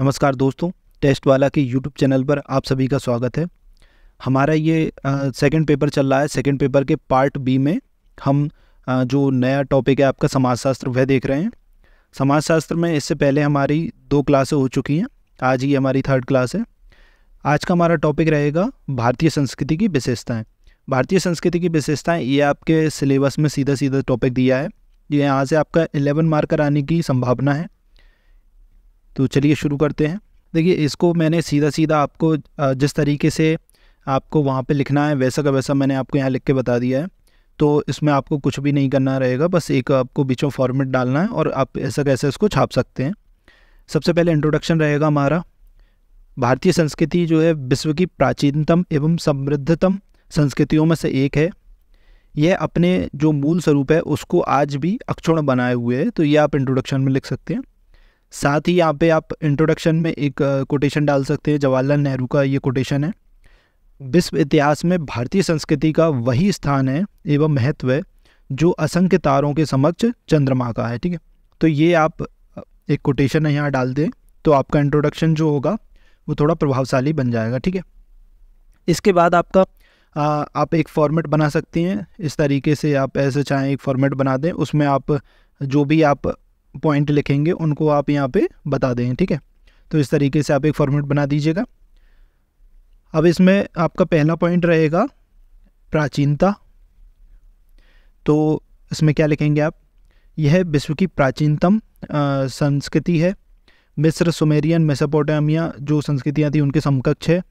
नमस्कार दोस्तों टेस्ट वाला के यूट्यूब चैनल पर आप सभी का स्वागत है हमारा ये सेकंड पेपर चल रहा है सेकंड पेपर के पार्ट बी में हम आ, जो नया टॉपिक है आपका समाजशास्त्र वह देख रहे हैं समाजशास्त्र में इससे पहले हमारी दो क्लासें हो चुकी हैं आज ही हमारी थर्ड क्लास है आज का हमारा टॉपिक रहेगा भारतीय संस्कृति की विशेषताएँ भारतीय संस्कृति की विशेषताएँ ये आपके सिलेबस में सीधा सीधा टॉपिक दिया है ये यहाँ से आपका एलेवन मार्कर आने की संभावना है तो चलिए शुरू करते हैं देखिए इसको मैंने सीधा सीधा आपको जिस तरीके से आपको वहाँ पे लिखना है वैसा का वैसा मैंने आपको यहाँ लिख के बता दिया है तो इसमें आपको कुछ भी नहीं करना रहेगा बस एक आपको बीच में फॉर्मेट डालना है और आप ऐसा कैसे इसको छाप सकते हैं सबसे पहले इंट्रोडक्शन रहेगा हमारा भारतीय संस्कृति जो है विश्व की प्राचीनतम एवं समृद्धतम संस्कृतियों में से एक है यह अपने जो मूल स्वरूप है उसको आज भी अक्षुण बनाए हुए है तो ये आप इंट्रोडक्शन में लिख सकते हैं साथ ही यहाँ पे आप इंट्रोडक्शन में एक कोटेशन डाल सकते हैं जवाहरलाल नेहरू का ये कोटेशन है विश्व इतिहास में भारतीय संस्कृति का वही स्थान है एवं महत्व है जो असंख्य तारों के समक्ष चंद्रमा का है ठीक है तो ये आप एक कोटेशन है यहाँ डाल दें तो आपका इंट्रोडक्शन जो होगा वो थोड़ा प्रभावशाली बन जाएगा ठीक है इसके बाद आपका आ, आप एक फॉर्मेट बना सकती हैं इस तरीके से आप ऐसे चाहें एक फॉर्मेट बना दें उसमें आप जो भी आप पॉइंट लिखेंगे उनको आप यहाँ पे बता दें ठीक है तो इस तरीके से आप एक फॉर्मेट बना दीजिएगा अब इसमें आपका पहला पॉइंट रहेगा प्राचीनता तो इसमें क्या लिखेंगे आप यह विश्व की प्राचीनतम संस्कृति है मिस्र सुमेरियन मेसोपोटामिया जो संस्कृतियाँ थी उनके समकक्ष है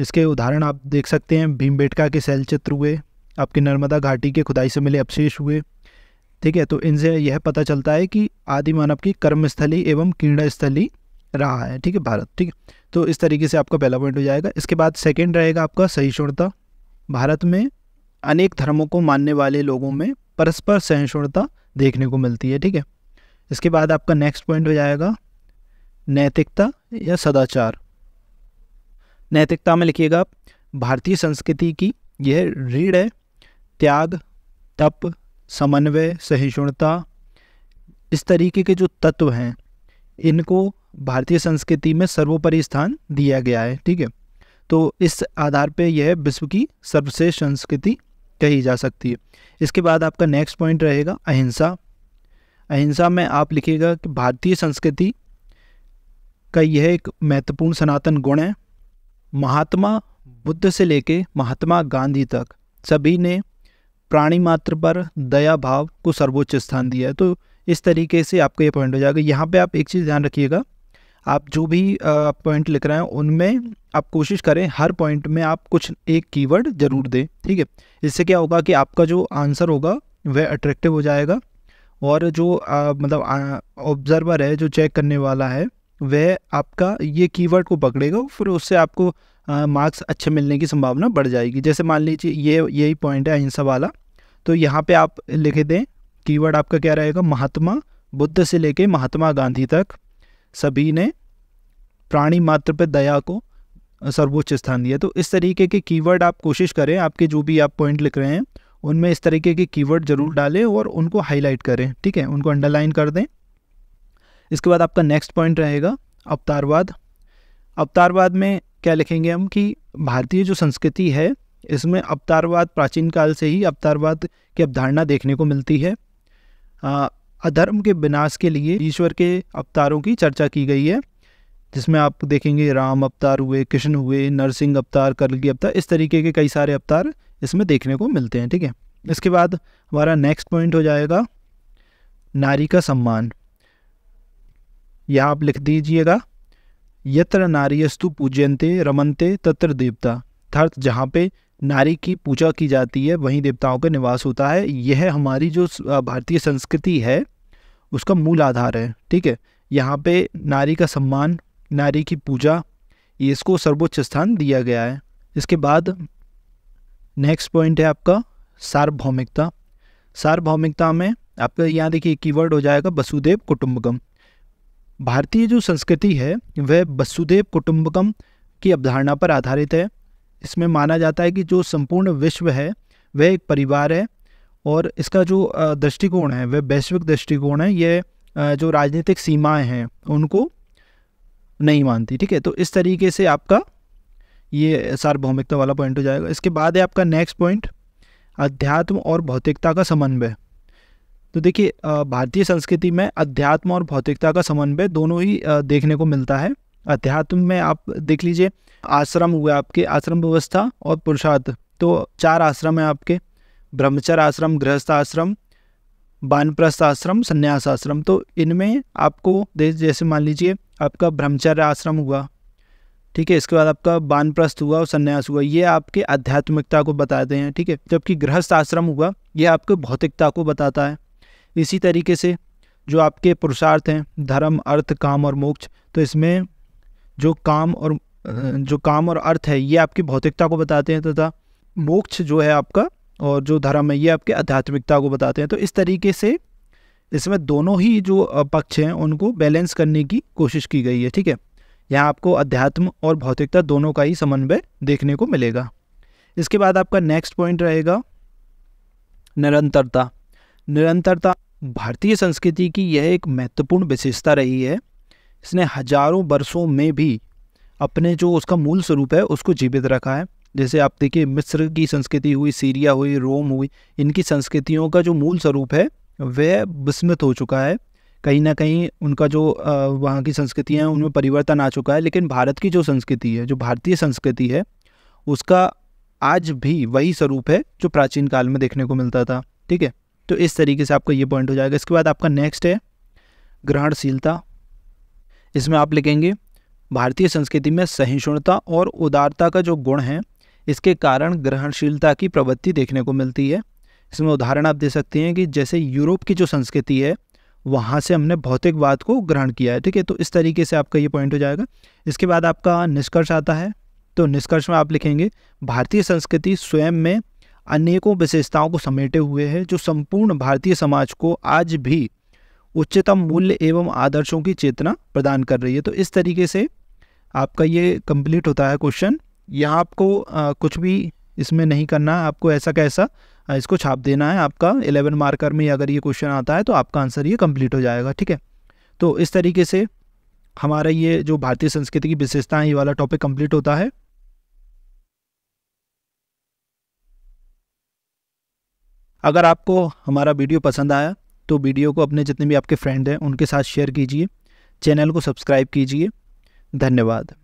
इसके उदाहरण आप देख सकते हैं भीमबेटका के शैलचित्र हुए आपके नर्मदा घाटी के खुदाई से मिले अवशेष हुए ठीक है तो इनसे यह पता चलता है कि आदि मानव की कर्मस्थली एवं स्थली रहा है ठीक है भारत ठीक है तो इस तरीके से आपका पहला पॉइंट हो जाएगा इसके बाद सेकेंड रहेगा आपका सहिष्णुता भारत में अनेक धर्मों को मानने वाले लोगों में परस्पर सहिष्णुता देखने को मिलती है ठीक है इसके बाद आपका नेक्स्ट पॉइंट हो जाएगा नैतिकता या सदाचार नैतिकता में लिखिएगा भारतीय संस्कृति की यह रीढ़ है त्याग तप समन्वय सहिष्णुता इस तरीके के जो तत्व हैं इनको भारतीय संस्कृति में सर्वोपरि स्थान दिया गया है ठीक है तो इस आधार पे यह विश्व की सर्वश्रेष्ठ संस्कृति कही जा सकती है इसके बाद आपका नेक्स्ट पॉइंट रहेगा अहिंसा अहिंसा में आप लिखिएगा कि भारतीय संस्कृति का यह एक महत्वपूर्ण सनातन गुण है महात्मा बुद्ध से लेके महात्मा गांधी तक सभी ने प्राणी मात्र पर दया भाव को सर्वोच्च स्थान दिया है तो इस तरीके से आपका ये पॉइंट हो जाएगा यहाँ पे आप एक चीज़ ध्यान रखिएगा आप जो भी पॉइंट लिख रहे हैं उनमें आप कोशिश करें हर पॉइंट में आप कुछ एक कीवर्ड जरूर दें ठीक है इससे क्या होगा कि आपका जो आंसर होगा वह अट्रैक्टिव हो जाएगा और जो आ, मतलब ऑब्जर्वर है जो चेक करने वाला है वह आपका ये कीवर्ड को पकड़ेगा फिर उससे आपको मार्क्स अच्छे मिलने की संभावना बढ़ जाएगी जैसे मान लीजिए ये यही पॉइंट है अहिंसा वाला तो यहाँ पे आप लिख दें कीवर्ड आपका क्या रहेगा महात्मा बुद्ध से लेके महात्मा गांधी तक सभी ने प्राणी मात्र पर दया को सर्वोच्च स्थान दिया तो इस तरीके के कीवर्ड आप कोशिश करें आपके जो भी आप पॉइंट लिख रहे हैं उनमें इस तरीके के कीवर्ड जरूर डालें और उनको हाईलाइट करें ठीक है उनको अंडरलाइन कर दें इसके बाद आपका नेक्स्ट पॉइंट रहेगा अवतारवाद अवतारवाद में क्या लिखेंगे हम कि भारतीय जो संस्कृति है इसमें अवतारवाद प्राचीन काल से ही अवतारवाद की अवधारणा देखने को मिलती है अधर्म के विनाश के लिए ईश्वर के अवतारों की चर्चा की गई है जिसमें आप देखेंगे राम अवतार हुए कृष्ण हुए नरसिंह अवतार करगी अवतार इस तरीके के कई सारे अवतार इसमें देखने को मिलते हैं ठीक है इसके बाद हमारा नेक्स्ट पॉइंट हो जाएगा नारी का सम्मान यह आप लिख दीजिएगा यत्र नारियस्तु पूजयंते रमनते तत्र देवता अर्थात जहाँ पे नारी की पूजा की जाती है वहीं देवताओं का निवास होता है यह हमारी जो भारतीय संस्कृति है उसका मूल आधार है ठीक है यहाँ पे नारी का सम्मान नारी की पूजा इसको सर्वोच्च स्थान दिया गया है इसके बाद नेक्स्ट पॉइंट है आपका सार्वभौमिकता सार्वभौमिकता में आपका यहाँ देखिए कीवर्ड हो जाएगा वसुदेव कुटुम्बकम भारतीय जो संस्कृति है वह वसुदेव कुटुम्बकम की अवधारणा पर आधारित है इसमें माना जाता है कि जो संपूर्ण विश्व है वह एक परिवार है और इसका जो दृष्टिकोण है वह वैश्विक दृष्टिकोण है यह जो राजनीतिक सीमाएं हैं उनको नहीं मानती ठीक है तो इस तरीके से आपका ये सार्वभौमिकता वाला पॉइंट हो जाएगा इसके बाद है आपका नेक्स्ट पॉइंट अध्यात्म और भौतिकता का समन्वय तो देखिए भारतीय संस्कृति में अध्यात्म और भौतिकता का समन्वय दोनों ही देखने को मिलता है अध्यात्म में आप देख लीजिए आश्रम हुए आपके आश्रम व्यवस्था और पुरुषार्थ तो चार आश्रम है आपके ब्रह्मचर आश्रम गृहस्थ आश्रम बानप्रस्थ आश्रम संन्यास आश्रम तो इनमें आपको जैसे मान लीजिए आपका ब्रह्मचर्य आश्रम हुआ ठीक है इसके बाद आपका बानप्रस्थ हुआ और संन्यास हुआ ये आपके आध्यात्मिकता को बताते हैं ठीक है जबकि गृहस्थ आश्रम हुआ ये आपके भौतिकता को बताता है इसी तरीके से जो आपके पुरुषार्थ हैं धर्म अर्थ काम और मोक्ष तो इसमें जो काम और जो काम और अर्थ है ये आपकी भौतिकता को बताते हैं तथा मोक्ष जो है आपका और जो धर्म है ये आपके आध्यात्मिकता को बताते हैं तो इस तरीके से इसमें दोनों ही जो पक्ष हैं उनको बैलेंस करने की कोशिश की गई है ठीक है यहाँ आपको अध्यात्म और भौतिकता दोनों का ही समन्वय देखने को मिलेगा इसके बाद आपका नेक्स्ट पॉइंट रहेगा निरंतरता निरंतरता भारतीय संस्कृति की यह एक महत्वपूर्ण विशेषता रही है इसने हजारों बरसों में भी अपने जो उसका मूल स्वरूप है उसको जीवित रखा है जैसे आप देखिए मिस्र की संस्कृति हुई सीरिया हुई रोम हुई इनकी संस्कृतियों का जो मूल स्वरूप है वह विस्मित हो चुका है कहीं ना कहीं उनका जो वहाँ की संस्कृतियाँ हैं उनमें परिवर्तन आ चुका है लेकिन भारत की जो संस्कृति है जो भारतीय संस्कृति है उसका आज भी वही स्वरूप है जो प्राचीन काल में देखने को मिलता था ठीक है तो इस तरीके से आपका ये पॉइंट हो जाएगा इसके बाद आपका नेक्स्ट है ग्रहणशीलता इसमें आप लिखेंगे भारतीय संस्कृति में सहिष्णुता और उदारता का जो गुण है इसके कारण ग्रहणशीलता की प्रवृत्ति देखने को मिलती है इसमें उदाहरण आप दे सकते हैं कि जैसे यूरोप की जो संस्कृति है वहाँ से हमने भौतिकवाद को ग्रहण किया है ठीक है तो इस तरीके से आपका ये पॉइंट हो जाएगा इसके बाद आपका निष्कर्ष आता है तो निष्कर्ष में आप लिखेंगे भारतीय संस्कृति स्वयं में अनेकों विशेषताओं को समेटे हुए है जो संपूर्ण भारतीय समाज को आज भी उच्चतम मूल्य एवं आदर्शों की चेतना प्रदान कर रही है तो इस तरीके से आपका ये कंप्लीट होता है क्वेश्चन यहाँ आपको आ, कुछ भी इसमें नहीं करना है आपको ऐसा कैसा इसको छाप देना है आपका एलेवन मार्कर में अगर ये क्वेश्चन आता है तो आपका आंसर ये कम्प्लीट हो जाएगा ठीक है तो इस तरीके से हमारा ये जो भारतीय संस्कृति की विशेषता है ये वाला टॉपिक कम्प्लीट होता है अगर आपको हमारा वीडियो पसंद आया तो वीडियो को अपने जितने भी आपके फ्रेंड हैं उनके साथ शेयर कीजिए चैनल को सब्सक्राइब कीजिए धन्यवाद